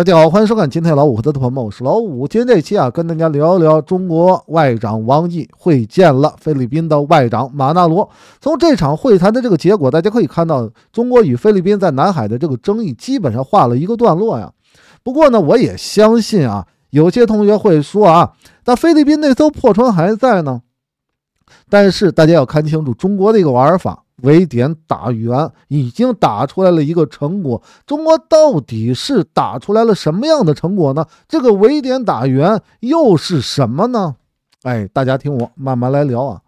大家好，欢迎收看今天老五和他的朋友们，我是老五。今天这期啊，跟大家聊聊中国外长王毅会见了菲律宾的外长马纳罗。从这场会谈的这个结果，大家可以看到，中国与菲律宾在南海的这个争议基本上画了一个段落呀。不过呢，我也相信啊，有些同学会说啊，那菲律宾那艘破船还在呢。但是大家要看清楚中国的一个玩法。围点打援已经打出来了一个成果，中国到底是打出来了什么样的成果呢？这个围点打援又是什么呢？哎，大家听我慢慢来聊啊。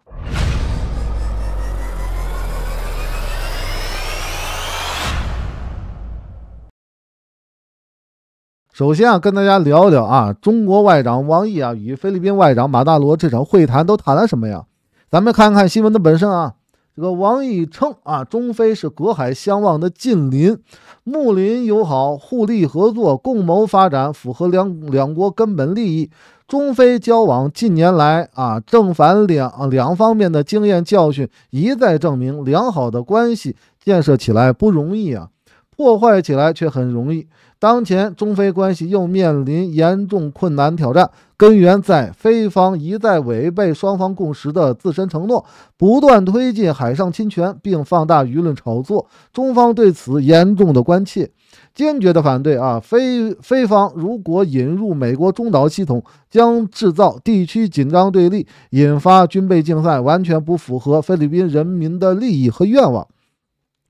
首先啊，跟大家聊聊啊，中国外长王毅啊与菲律宾外长马大罗这场会谈都谈了什么呀？咱们看看新闻的本身啊。这个王毅称啊，中非是隔海相望的近邻，睦邻友好、互利合作、共谋发展，符合两两国根本利益。中非交往近年来啊，正反两两方面的经验教训一再证明，良好的关系建设起来不容易啊，破坏起来却很容易。当前中菲关系又面临严重困难挑战，根源在菲方一再违背双方共识的自身承诺，不断推进海上侵权，并放大舆论炒作。中方对此严重的关切，坚决的反对啊！非非方如果引入美国中导系统，将制造地区紧张对立，引发军备竞赛，完全不符合菲律宾人民的利益和愿望。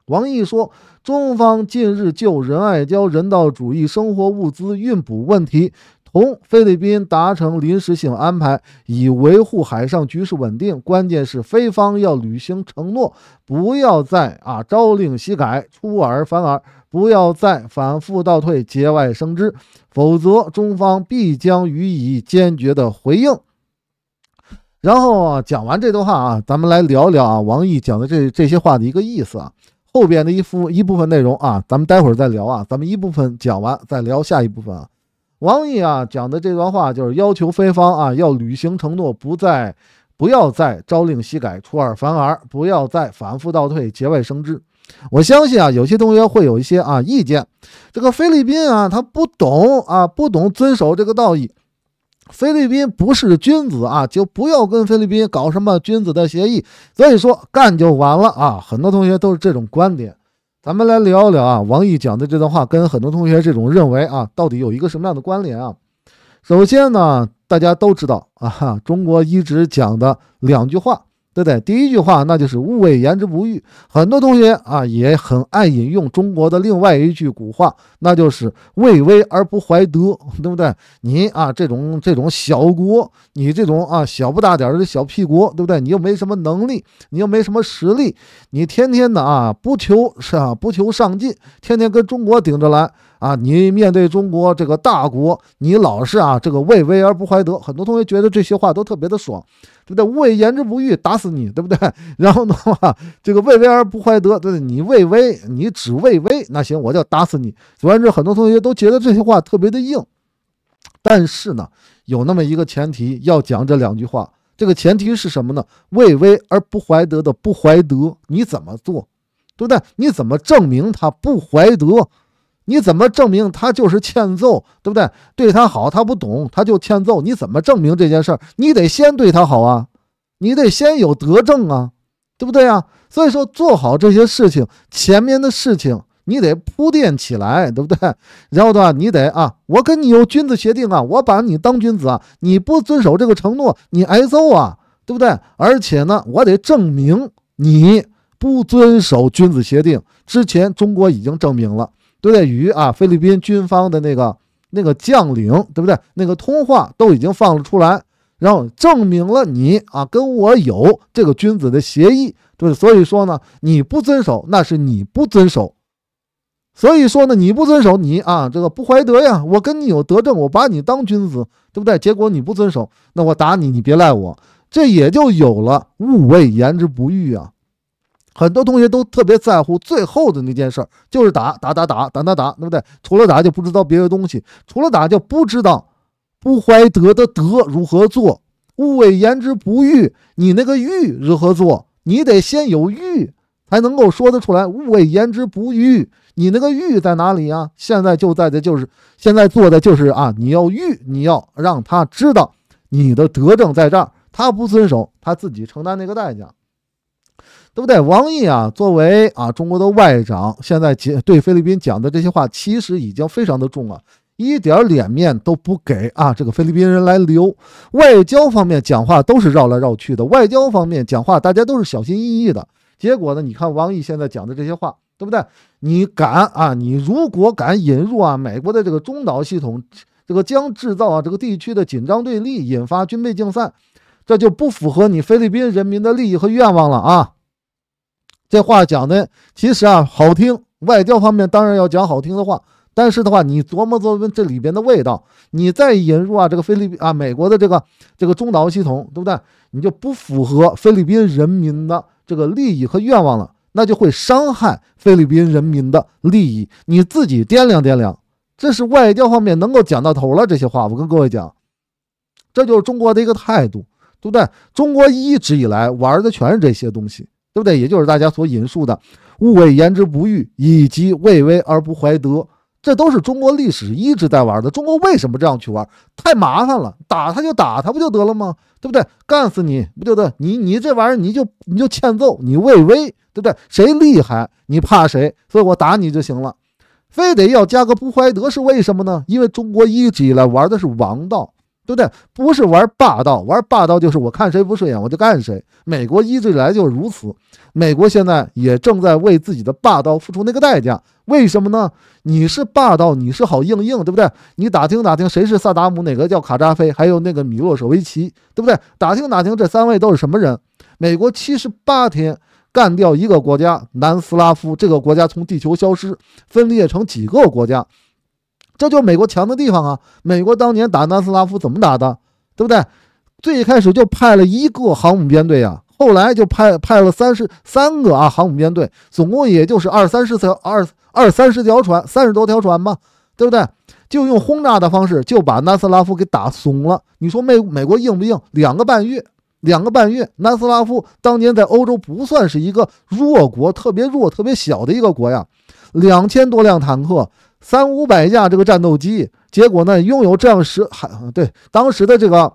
王毅说：“中方近日就仁爱礁人道主义生活物资运补问题，同菲律宾达成临时性安排，以维护海上局势稳定。关键是菲方要履行承诺，不要再啊朝令夕改、出尔反尔，不要再反复倒退、节外生枝，否则中方必将予以坚决的回应。”然后啊，讲完这段话啊，咱们来聊聊啊王毅讲的这这些话的一个意思啊。后边的一副一部分内容啊，咱们待会儿再聊啊，咱们一部分讲完再聊下一部分啊。王毅啊讲的这段话就是要求菲方啊要履行承诺，不再不要再朝令夕改、出尔反尔，不要再反复倒退、节外生枝。我相信啊，有些同学会有一些啊意见，这个菲律宾啊他不懂啊，不懂遵守这个道义。菲律宾不是君子啊，就不要跟菲律宾搞什么君子的协议。所以说干就完了啊！很多同学都是这种观点，咱们来聊一聊啊。王毅讲的这段话跟很多同学这种认为啊，到底有一个什么样的关联啊？首先呢，大家都知道啊，中国一直讲的两句话。对不对？第一句话，那就是“勿谓言之不欲”，很多同学啊，也很爱引用中国的另外一句古话，那就是“畏威而不怀德”，对不对？你啊，这种这种小国，你这种啊小不大点的小屁国，对不对？你又没什么能力，你又没什么实力，你天天的啊不求是啊不求上进，天天跟中国顶着来。啊，你面对中国这个大国，你老是啊这个畏威而不怀德，很多同学觉得这些话都特别的爽，对不对？畏言之不欲，打死你，对不对？然后的话，这个畏威而不怀德，对，你畏威，你只畏威，那行，我就打死你。总完之很多同学都觉得这些话特别的硬，但是呢，有那么一个前提要讲这两句话，这个前提是什么呢？畏威而不怀德的不怀德，你怎么做，对不对？你怎么证明他不怀德？你怎么证明他就是欠揍，对不对？对他好，他不懂，他就欠揍。你怎么证明这件事儿？你得先对他好啊，你得先有德政啊，对不对啊？所以说，做好这些事情，前面的事情你得铺垫起来，对不对？然后的话，你得啊，我跟你有君子协定啊，我把你当君子啊，你不遵守这个承诺，你挨揍啊，对不对？而且呢，我得证明你不遵守君子协定，之前中国已经证明了。对不对？与啊，菲律宾军方的那个那个将领，对不对？那个通话都已经放了出来，然后证明了你啊跟我有这个君子的协议，对。所以说呢，你不遵守，那是你不遵守。所以说呢，你不遵守，你啊这个不怀德呀。我跟你有德政，我把你当君子，对不对？结果你不遵守，那我打你，你别赖我。这也就有了“勿谓言之不预”啊。很多同学都特别在乎最后的那件事儿，就是打打打打打打打，对不对？除了打就不知道别的东西，除了打就不知道不怀德的德如何做。物谓言之不欲，你那个欲如何做？你得先有欲，才能够说得出来。物谓言之不欲，你那个欲在哪里啊？现在就在的就是现在做的就是啊，你要欲，你要让他知道你的德政在这儿，他不遵守，他自己承担那个代价。对不对？王毅啊，作为啊中国的外长，现在对菲律宾讲的这些话，其实已经非常的重了，一点脸面都不给啊。这个菲律宾人来留，外交方面讲话都是绕来绕去的，外交方面讲话大家都是小心翼翼的。结果呢，你看王毅现在讲的这些话，对不对？你敢啊？你如果敢引入啊美国的这个中导系统，这个将制造啊这个地区的紧张对立，引发军备竞赛，这就不符合你菲律宾人民的利益和愿望了啊！这话讲的其实啊，好听。外交方面当然要讲好听的话，但是的话，你琢磨琢磨这里边的味道，你再引入啊这个菲律宾啊美国的这个这个中导系统，对不对？你就不符合菲律宾人民的这个利益和愿望了，那就会伤害菲律宾人民的利益。你自己掂量掂量，这是外交方面能够讲到头了。这些话我跟各位讲，这就是中国的一个态度，对不对？中国一直以来玩的全是这些东西。对不对？也就是大家所引述的“勿谓言之不欲”，以及“畏威而不怀德”，这都是中国历史一直在玩的。中国为什么这样去玩？太麻烦了，打他就打他不就得了吗？对不对？干死你不就得？你你这玩意儿你就你就欠揍，你畏威对不对？谁厉害你怕谁，所以我打你就行了。非得要加个“不怀德”是为什么呢？因为中国一直以来玩的是王道。对不对？不是玩霸道，玩霸道就是我看谁不顺眼我就干谁。美国一直以来就是如此，美国现在也正在为自己的霸道付出那个代价。为什么呢？你是霸道，你是好硬硬，对不对？你打听打听谁是萨达姆，哪个叫卡扎菲，还有那个米洛舍维奇，对不对？打听打听这三位都是什么人？美国七十八天干掉一个国家，南斯拉夫这个国家从地球消失，分裂成几个国家。这就是美国强的地方啊！美国当年打南斯拉夫怎么打的，对不对？最开始就派了一个航母编队呀，后来就派派了三十三个啊航母编队，总共也就是二三十条二二三十条船，三十多条船嘛，对不对？就用轰炸的方式就把南斯拉夫给打怂了。你说美美国硬不硬？两个半月，两个半月，南斯拉夫当年在欧洲不算是一个弱国，特别弱、特别小的一个国呀，两千多辆坦克。三五百架这个战斗机，结果呢，拥有这样时还对当时的这个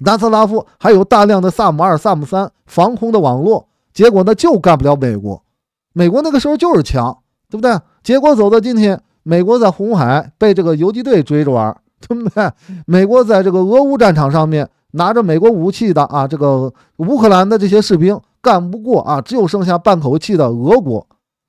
南斯拉夫还有大量的萨姆二、萨姆三防空的网络，结果呢就干不了美国。美国那个时候就是强，对不对？结果走到今天，美国在红海被这个游击队追着玩，对不对？美国在这个俄乌战场上面拿着美国武器的啊，这个乌克兰的这些士兵干不过啊，只有剩下半口气的俄国，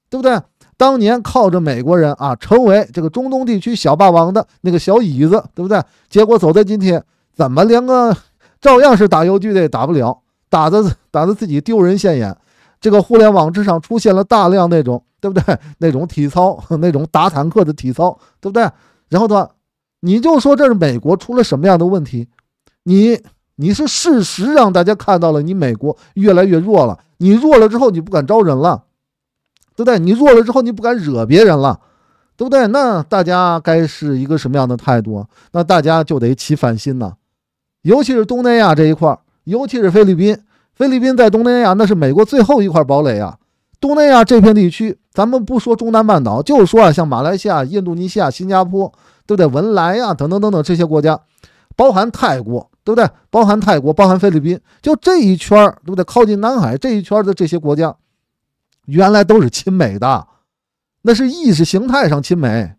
对不对？当年靠着美国人啊，成为这个中东地区小霸王的那个小椅子，对不对？结果走到今天，怎么连个照样是打游击的打不了，打的打的自己丢人现眼。这个互联网之上出现了大量那种，对不对？那种体操，那种打坦克的体操，对不对？然后他，你就说这是美国出了什么样的问题？你你是事实让大家看到了，你美国越来越弱了。你弱了之后，你不敢招人了。对不对？你弱了之后，你不敢惹别人了，对不对？那大家该是一个什么样的态度？那大家就得起反心呢。尤其是东南亚这一块尤其是菲律宾。菲律宾在东南亚，那是美国最后一块堡垒啊。东南亚这片地区，咱们不说中南半岛，就说啊，像马来西亚、印度尼西亚、新加坡，对不对？文莱呀，等等等等这些国家，包含泰国，对不对？包含泰国，包含菲律宾，就这一圈对不对？靠近南海这一圈的这些国家。原来都是亲美的，那是意识形态上亲美。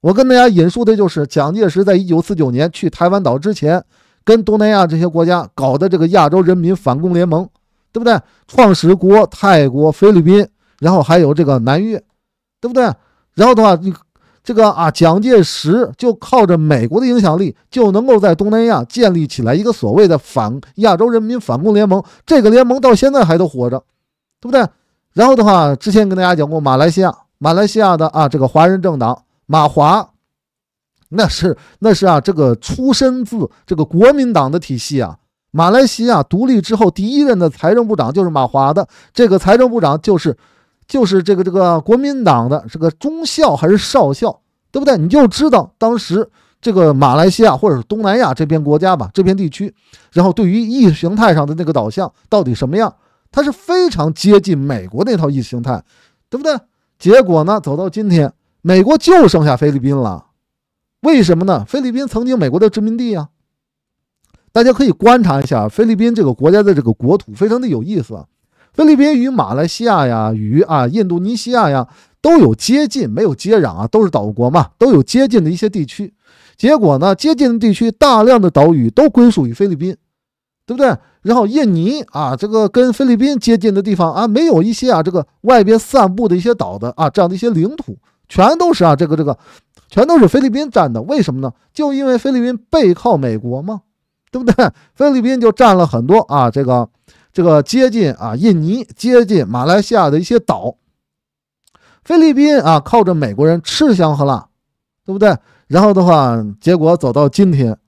我跟大家引述的就是蒋介石在一九四九年去台湾岛之前，跟东南亚这些国家搞的这个亚洲人民反共联盟，对不对？创始国泰国、菲律宾，然后还有这个南越，对不对？然后的话，这个啊，蒋介石就靠着美国的影响力，就能够在东南亚建立起来一个所谓的反亚洲人民反共联盟。这个联盟到现在还都活着，对不对？然后的话，之前跟大家讲过马来西亚，马来西亚的啊，这个华人政党马华，那是那是啊，这个出身自这个国民党的体系啊。马来西亚独立之后，第一任的财政部长就是马华的，这个财政部长就是，就是这个这个国民党的这个中校还是少校，对不对？你就知道当时这个马来西亚或者是东南亚这片国家吧，这片地区，然后对于意识形态上的那个导向到底什么样。它是非常接近美国那套意识形态，对不对？结果呢，走到今天，美国就剩下菲律宾了。为什么呢？菲律宾曾经美国的殖民地呀。大家可以观察一下菲律宾这个国家的这个国土，非常的有意思。菲律宾与马来西亚呀，与啊印度尼西亚呀都有接近，没有接壤啊，都是岛国嘛，都有接近的一些地区。结果呢，接近的地区大量的岛屿都归属于菲律宾，对不对？然后印尼啊，这个跟菲律宾接近的地方啊，没有一些啊，这个外边散布的一些岛的啊，这样的一些领土，全都是啊，这个这个，全都是菲律宾占的。为什么呢？就因为菲律宾背靠美国吗？对不对？菲律宾就占了很多啊，这个这个接近啊，印尼接近马来西亚的一些岛。菲律宾啊，靠着美国人吃香喝辣，对不对？然后的话，结果走到今天。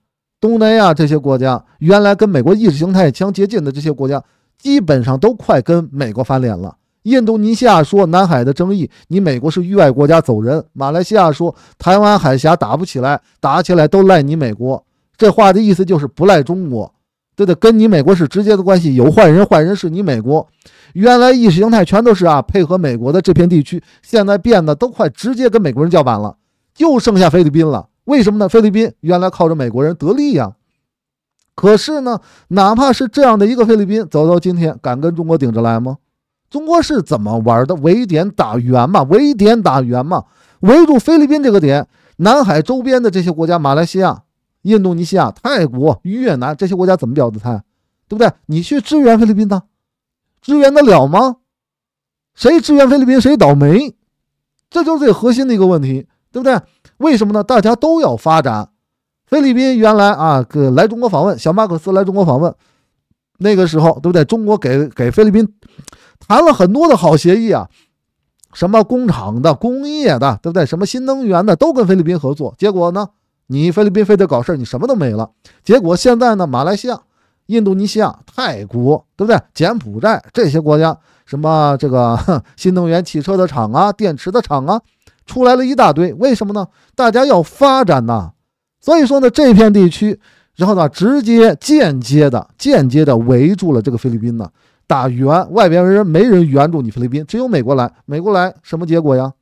东南亚这些国家原来跟美国意识形态相接近的这些国家，基本上都快跟美国翻脸了。印度尼西亚说南海的争议，你美国是域外国家，走人。马来西亚说台湾海峡打不起来，打起来都赖你美国。这话的意思就是不赖中国，对的，跟你美国是直接的关系，有坏人，坏人是你美国。原来意识形态全都是啊配合美国的这片地区，现在变得都快直接跟美国人叫板了，就剩下菲律宾了。为什么呢？菲律宾原来靠着美国人得利呀，可是呢，哪怕是这样的一个菲律宾，走到今天，敢跟中国顶着来吗？中国是怎么玩的？围点打援嘛，围点打援嘛，围住菲律宾这个点，南海周边的这些国家，马来西亚、印度尼西亚、泰国、越南这些国家怎么表的态？对不对？你去支援菲律宾呢？支援得了吗？谁支援菲律宾，谁倒霉。这就是最核心的一个问题，对不对？为什么呢？大家都要发展。菲律宾原来啊，来中国访问，小马克思来中国访问，那个时候，对不对？中国给给菲律宾谈了很多的好协议啊，什么工厂的、工业的，对不对？什么新能源的，都跟菲律宾合作。结果呢，你菲律宾非得搞事儿，你什么都没了。结果现在呢，马来西亚、印度尼西亚、泰国，对不对？柬埔寨这些国家，什么这个 新能源汽车的厂啊，电池的厂啊。出来了一大堆，为什么呢？大家要发展呐，所以说呢，这片地区，然后呢，直接、间接的、间接的围住了这个菲律宾呢，打援，外边人没人援助你，菲律宾只有美国来，美国来什么结果呀？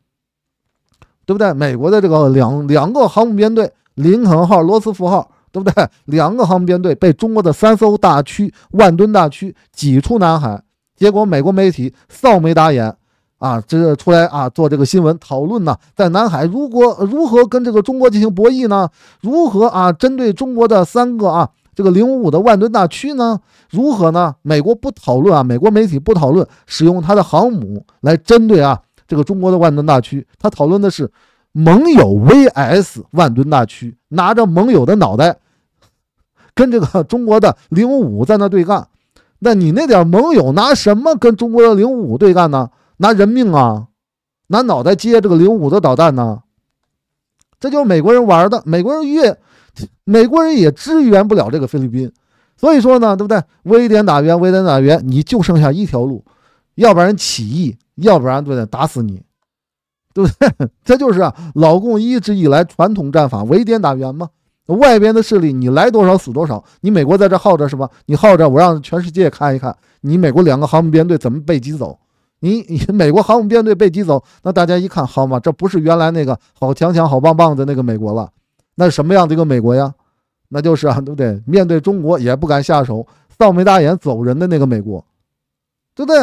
对不对？美国的这个两两个航母编队，林肯号、罗斯福号，对不对？两个航母编队被中国的三艘大驱、万吨大驱挤出南海，结果美国媒体臊眉打眼。啊，这出来啊，做这个新闻讨论呢，在南海，如果如何跟这个中国进行博弈呢？如何啊，针对中国的三个啊，这个零五五的万吨大驱呢？如何呢？美国不讨论啊，美国媒体不讨论使用他的航母来针对啊这个中国的万吨大驱，他讨论的是盟友 VS 万吨大驱，拿着盟友的脑袋跟这个中国的零五五在那对干，那你那点盟友拿什么跟中国的零五五对干呢？拿人命啊！拿脑袋接这个零五的导弹呢？这就是美国人玩的。美国人越，美国人也支援不了这个菲律宾。所以说呢，对不对？围点打援，围点打援，你就剩下一条路，要不然起义，要不然对不对？打死你，对不对？这就是啊，老共一直以来传统战法——围点打援嘛。外边的势力，你来多少死多少。你美国在这耗着是吧？你耗着，我让全世界看一看，你美国两个航母编队怎么被挤走。你你美国航母编队被击走，那大家一看，好嘛，这不是原来那个好强强、好棒棒的那个美国了，那是什么样的一个美国呀？那就是啊，对不对？面对中国也不敢下手，臊眉大眼走人的那个美国，对不对？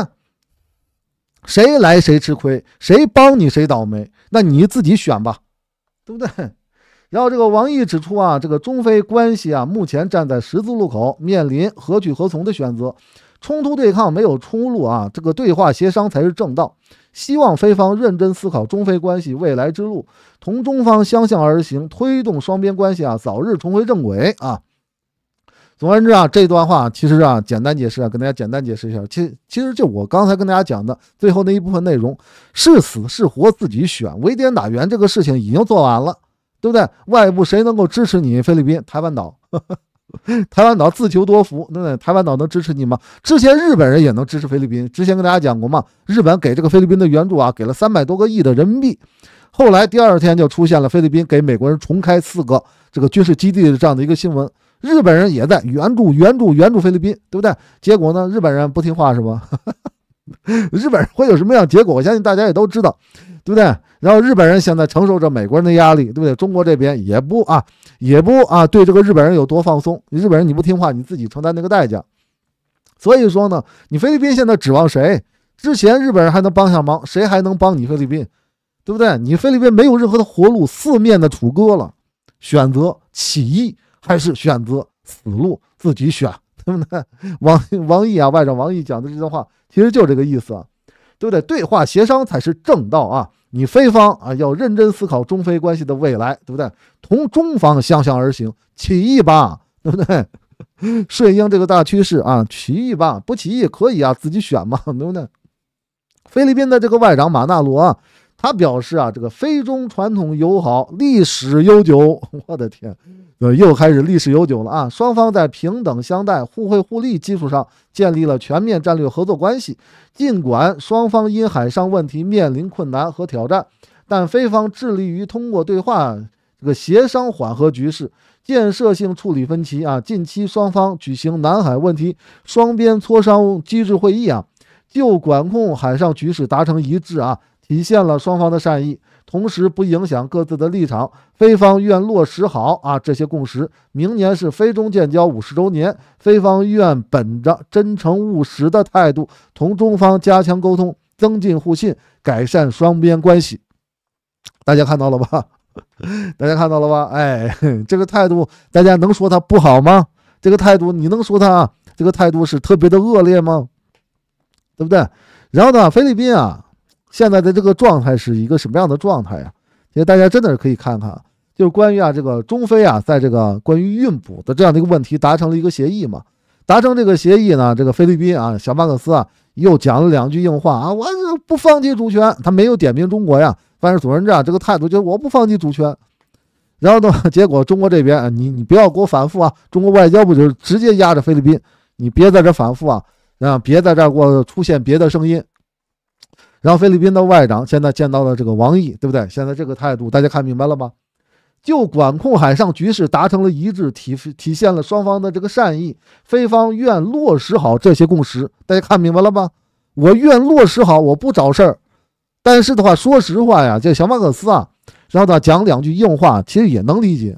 谁来谁吃亏，谁帮你谁倒霉，那你自己选吧，对不对？然后这个王毅指出啊，这个中非关系啊，目前站在十字路口，面临何去何从的选择。冲突对抗没有出路啊，这个对话协商才是正道。希望菲方认真思考中菲关系未来之路，同中方相向而行，推动双边关系啊早日重回正轨啊。总而言之啊，这段话其实啊，简单解释啊，跟大家简单解释一下。其其实就我刚才跟大家讲的最后那一部分内容，是死是活自己选。围点打援这个事情已经做完了，对不对？外部谁能够支持你？菲律宾、台湾岛。台湾岛自求多福，对不对？台湾岛能支持你吗？之前日本人也能支持菲律宾，之前跟大家讲过嘛。日本给这个菲律宾的援助啊，给了三百多个亿的人民币。后来第二天就出现了菲律宾给美国人重开四个这个军事基地的这样的一个新闻。日本人也在援助援助援助菲律宾，对不对？结果呢，日本人不听话是吧？日本人会有什么样结果？我相信大家也都知道，对不对？然后日本人现在承受着美国人的压力，对不对？中国这边也不啊，也不啊，对这个日本人有多放松？日本人你不听话，你自己承担那个代价。所以说呢，你菲律宾现在指望谁？之前日本人还能帮上忙，谁还能帮你菲律宾？对不对？你菲律宾没有任何的活路，四面的楚歌了，选择起义还是选择死路，自己选。对不对？王王毅啊，外长王毅讲的这段话，其实就这个意思啊，对不对？对话协商才是正道啊！你非方啊，要认真思考中非关系的未来，对不对？同中方相向而行，起义吧，对不对？顺应这个大趋势啊，起义吧，不起义可以啊，自己选嘛，对不对？菲律宾的这个外长马纳罗。啊，他表示啊，这个非中传统友好历史悠久，我的天，呃，又开始历史悠久了啊。双方在平等相待、互惠互利基础上建立了全面战略合作关系。尽管双方因海上问题面临困难和挑战，但菲方致力于通过对话、这个协商缓和局势，建设性处理分歧啊。近期双方举行南海问题双边磋商机制会议啊，就管控海上局势达成一致啊。体现了双方的善意，同时不影响各自的立场。菲方愿落实好啊这些共识。明年是菲中建交五十周年，菲方愿本着真诚务实的态度，同中方加强沟通，增进互信，改善双边关系。大家看到了吧？大家看到了吧？哎，这个态度，大家能说他不好吗？这个态度，你能说他这个态度是特别的恶劣吗？对不对？然后呢，菲律宾啊。现在的这个状态是一个什么样的状态呀？其实大家真的是可以看看，就是关于啊这个中非啊在这个关于运补的这样的一个问题达成了一个协议嘛？达成这个协议呢，这个菲律宾啊小马克思啊又讲了两句硬话啊，我不放弃主权，他没有点名中国呀，是总而人这啊这个态度就是我不放弃主权。然后呢，结果中国这边啊你你不要给我反复啊，中国外交部就是直接压着菲律宾，你别在这反复啊，啊别在这给我出现别的声音。然后菲律宾的外长现在见到了这个王毅，对不对？现在这个态度，大家看明白了吗？就管控海上局势达成了一致，体体现了双方的这个善意。菲方愿落实好这些共识，大家看明白了吗？我愿落实好，我不找事儿。但是的话，说实话呀，这小马克思啊，让他讲两句硬话，其实也能理解。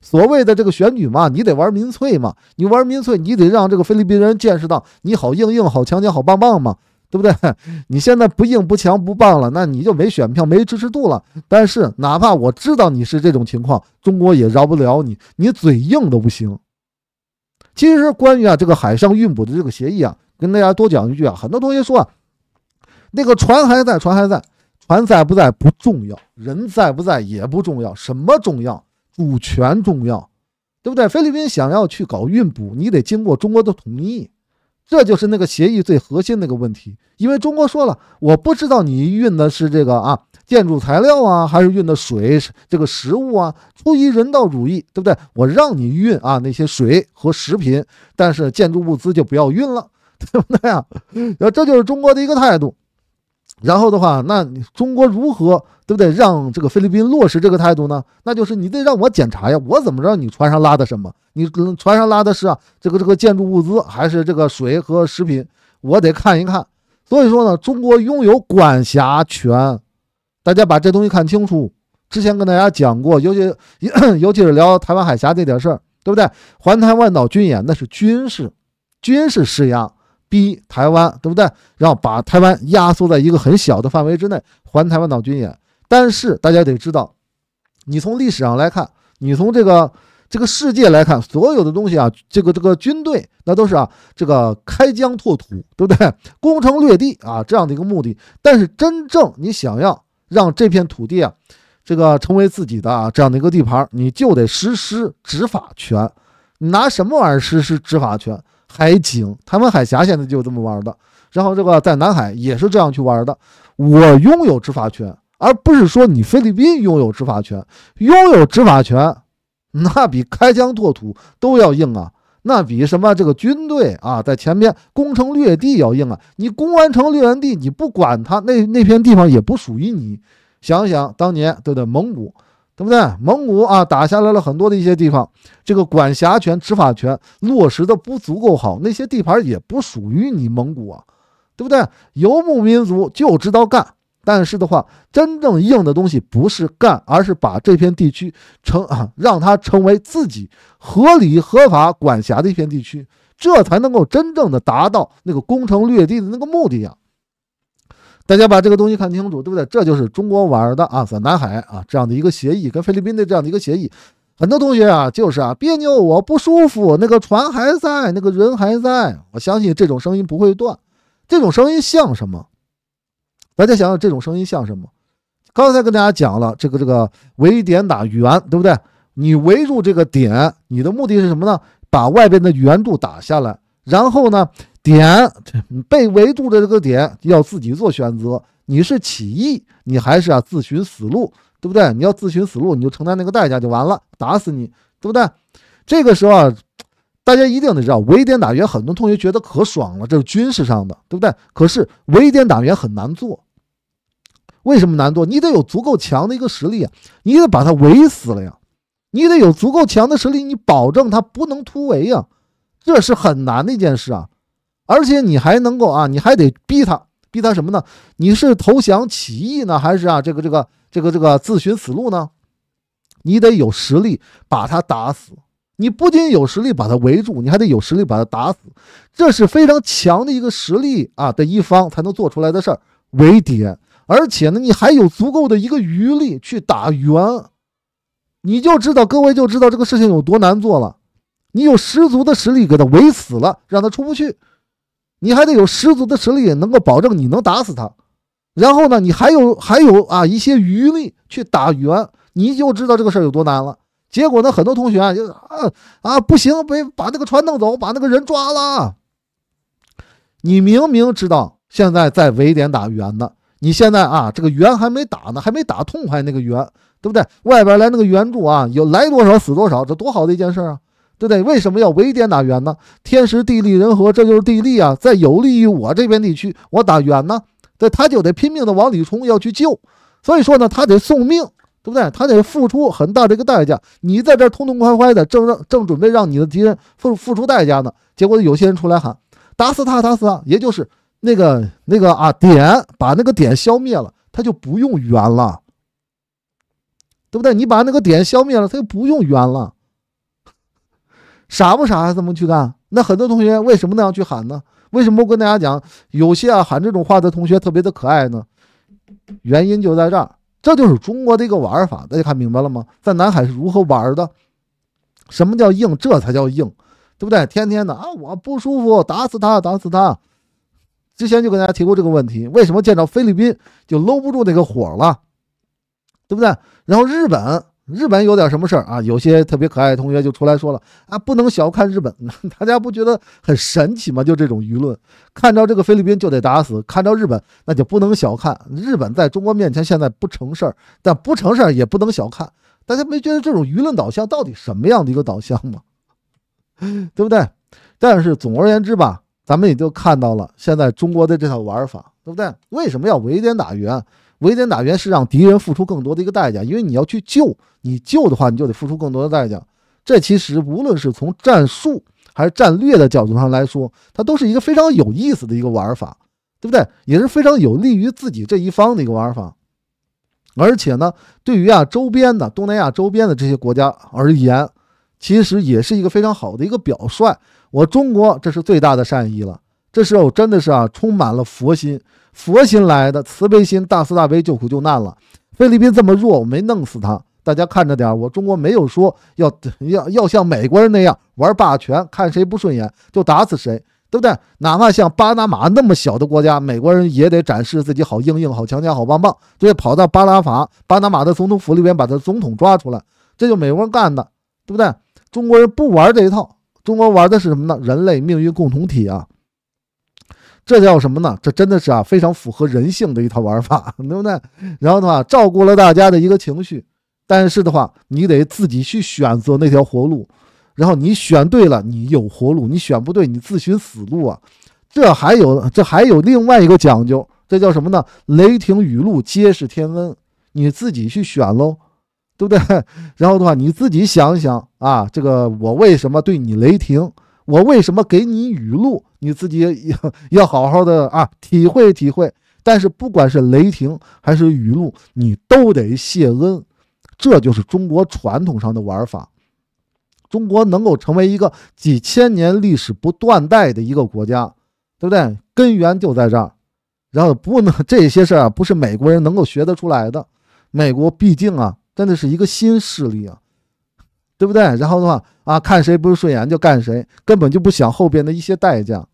所谓的这个选举嘛，你得玩民粹嘛，你玩民粹，你得让这个菲律宾人见识到你好硬硬好强强好棒棒嘛。对不对？你现在不硬不强不棒了，那你就没选票没支持度了。但是哪怕我知道你是这种情况，中国也饶不了你，你嘴硬都不行。其实关于啊这个海上运补的这个协议啊，跟大家多讲一句啊，很多同学说啊，那个船还在，船还在，船在不在不重要，人在不在也不重要，什么重要？主权重要，对不对？菲律宾想要去搞运补，你得经过中国的同意。这就是那个协议最核心那个问题，因为中国说了，我不知道你运的是这个啊建筑材料啊，还是运的水这个食物啊，出于人道主义，对不对？我让你运啊那些水和食品，但是建筑物资就不要运了，对不对啊？这就是中国的一个态度。然后的话，那你中国如何对不对？让这个菲律宾落实这个态度呢？那就是你得让我检查呀，我怎么知道你船上拉的什么？你船上拉的是啊这个这个建筑物资，还是这个水和食品？我得看一看。所以说呢，中国拥有管辖权，大家把这东西看清楚。之前跟大家讲过，尤其 尤其是聊台湾海峡这点事儿，对不对？环台湾岛军演那是军事，军事施压。逼台湾，对不对？然后把台湾压缩在一个很小的范围之内，还台湾岛军演。但是大家得知道，你从历史上来看，你从这个这个世界来看，所有的东西啊，这个这个军队那都是啊，这个开疆拓土，对不对？攻城略地啊，这样的一个目的。但是真正你想要让这片土地啊，这个成为自己的啊这样的一个地盘，你就得实施执法权。你拿什么玩意儿实施执法权？海警，台湾海峡现在就这么玩的，然后这个在南海也是这样去玩的。我拥有执法权，而不是说你菲律宾拥有执法权。拥有执法权，那比开疆拓土都要硬啊，那比什么这个军队啊，在前面攻城略地要硬啊。你攻完城略完地，你不管他那那片地方也不属于你。想想当年，对不对？蒙古。对不对？蒙古啊，打下来了很多的一些地方，这个管辖权、执法权落实的不足够好，那些地盘也不属于你蒙古啊，对不对？游牧民族就知道干，但是的话，真正硬的东西不是干，而是把这片地区成啊，让它成为自己合理合法管辖的一片地区，这才能够真正的达到那个攻城略地的那个目的呀。大家把这个东西看清楚，对不对？这就是中国玩的啊，在南海啊这样的一个协议，跟菲律宾的这样的一个协议，很多同学啊就是啊别扭，我不舒服。那个船还在，那个人还在，我相信这种声音不会断。这种声音像什么？大家想想，这种声音像什么？刚才跟大家讲了，这个这个围点打圆，对不对？你围住这个点，你的目的是什么呢？把外边的圆度打下来，然后呢？点，这被围住的这个点要自己做选择，你是起义，你还是啊自寻死路，对不对？你要自寻死路，你就承担那个代价就完了，打死你，对不对？这个时候啊，大家一定得知道，围点打援，很多同学觉得可爽了，这是军事上的，对不对？可是围点打援很难做，为什么难做？你得有足够强的一个实力啊，你得把他围死了呀，你得有足够强的实力，你保证他不能突围呀，这是很难的一件事啊。而且你还能够啊，你还得逼他，逼他什么呢？你是投降起义呢，还是啊这个这个这个这个自寻死路呢？你得有实力把他打死。你不仅有实力把他围住，你还得有实力把他打死。这是非常强的一个实力啊的一方才能做出来的事儿，围敌。而且呢，你还有足够的一个余力去打援。你就知道，各位就知道这个事情有多难做了。你有十足的实力给他围死了，让他出不去。你还得有十足的实力，能够保证你能打死他，然后呢，你还有还有啊一些余力去打援，你就知道这个事儿有多难了。结果呢，很多同学啊就啊啊不行，别把那个船弄走，把那个人抓了。你明明知道现在在围点打援的，你现在啊这个援还没打呢，还没打痛快那个援，对不对？外边来那个援助啊，有来多少死多少，这多好的一件事啊！对不对？为什么要围点打援呢？天时地利人和，这就是地利啊，在有利于我这边地区，我打援呢，对，他就得拼命的往里冲，要去救，所以说呢，他得送命，对不对？他得付出很大的一个代价。你在这痛痛快快的正正正准备让你的敌人付付出代价呢，结果有些人出来喊打死他，打死他，也就是那个那个啊点，把那个点消灭了，他就不用援了，对不对？你把那个点消灭了，他就不用圆了。傻不傻还这么去干？那很多同学为什么那样去喊呢？为什么我跟大家讲，有些啊喊这种话的同学特别的可爱呢？原因就在这儿，这就是中国的一个玩法。大家看明白了吗？在南海是如何玩的？什么叫硬？这才叫硬，对不对？天天的啊，我不舒服，打死他，打死他。之前就跟大家提过这个问题，为什么见到菲律宾就搂不住那个火了，对不对？然后日本。日本有点什么事儿啊？有些特别可爱的同学就出来说了啊，不能小看日本，大家不觉得很神奇吗？就这种舆论，看着这个菲律宾就得打死，看着日本那就不能小看。日本在中国面前现在不成事儿，但不成事儿也不能小看。大家没觉得这种舆论导向到底什么样的一个导向吗？对不对？但是总而言之吧，咱们也就看到了现在中国的这套玩法，对不对？为什么要围点打援？围点打援是让敌人付出更多的一个代价，因为你要去救，你救的话你就得付出更多的代价。这其实无论是从战术还是战略的角度上来说，它都是一个非常有意思的一个玩法，对不对？也是非常有利于自己这一方的一个玩法。而且呢，对于啊周边的东南亚周边的这些国家而言，其实也是一个非常好的一个表率。我中国这是最大的善意了，这时候真的是啊充满了佛心。佛心来的慈悲心，大慈大悲救苦救难了。菲律宾这么弱，我没弄死他，大家看着点。我中国没有说要 要要像美国人那样玩霸权，看谁不顺眼就打死谁，对不对？哪怕像巴拿马那么小的国家，美国人也得展示自己好硬硬、好强强、好棒棒，对，跑到巴拿法巴拿马的总统府里边把他总统抓出来，这就美国人干的，对不对？中国人不玩这一套，中国玩的是什么呢？人类命运共同体啊！这叫什么呢？这真的是啊，非常符合人性的一套玩法，对不对？然后的话，照顾了大家的一个情绪，但是的话，你得自己去选择那条活路，然后你选对了，你有活路；你选不对，你自寻死路啊。这还有，这还有另外一个讲究，这叫什么呢？雷霆雨露皆是天恩，你自己去选喽，对不对？然后的话，你自己想一想啊，这个我为什么对你雷霆？我为什么给你语录？你自己要 要好好的啊，体会体会。但是不管是雷霆还是语录，你都得谢恩，这就是中国传统上的玩法。中国能够成为一个几千年历史不断代的一个国家，对不对？根源就在这。然后不能这些事儿不是美国人能够学得出来的。美国毕竟啊，真的是一个新势力啊。对不对？然后的话，啊，看谁不是顺眼就干谁，根本就不想后边的一些代价。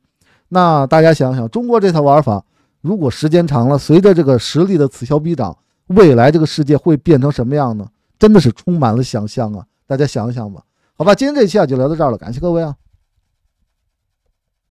那大家想想，中国这套玩法，如果时间长了，随着这个实力的此消彼长，未来这个世界会变成什么样呢？真的是充满了想象啊！大家想一想吧。好吧，今天这期啊就聊到这儿了，感谢各位啊。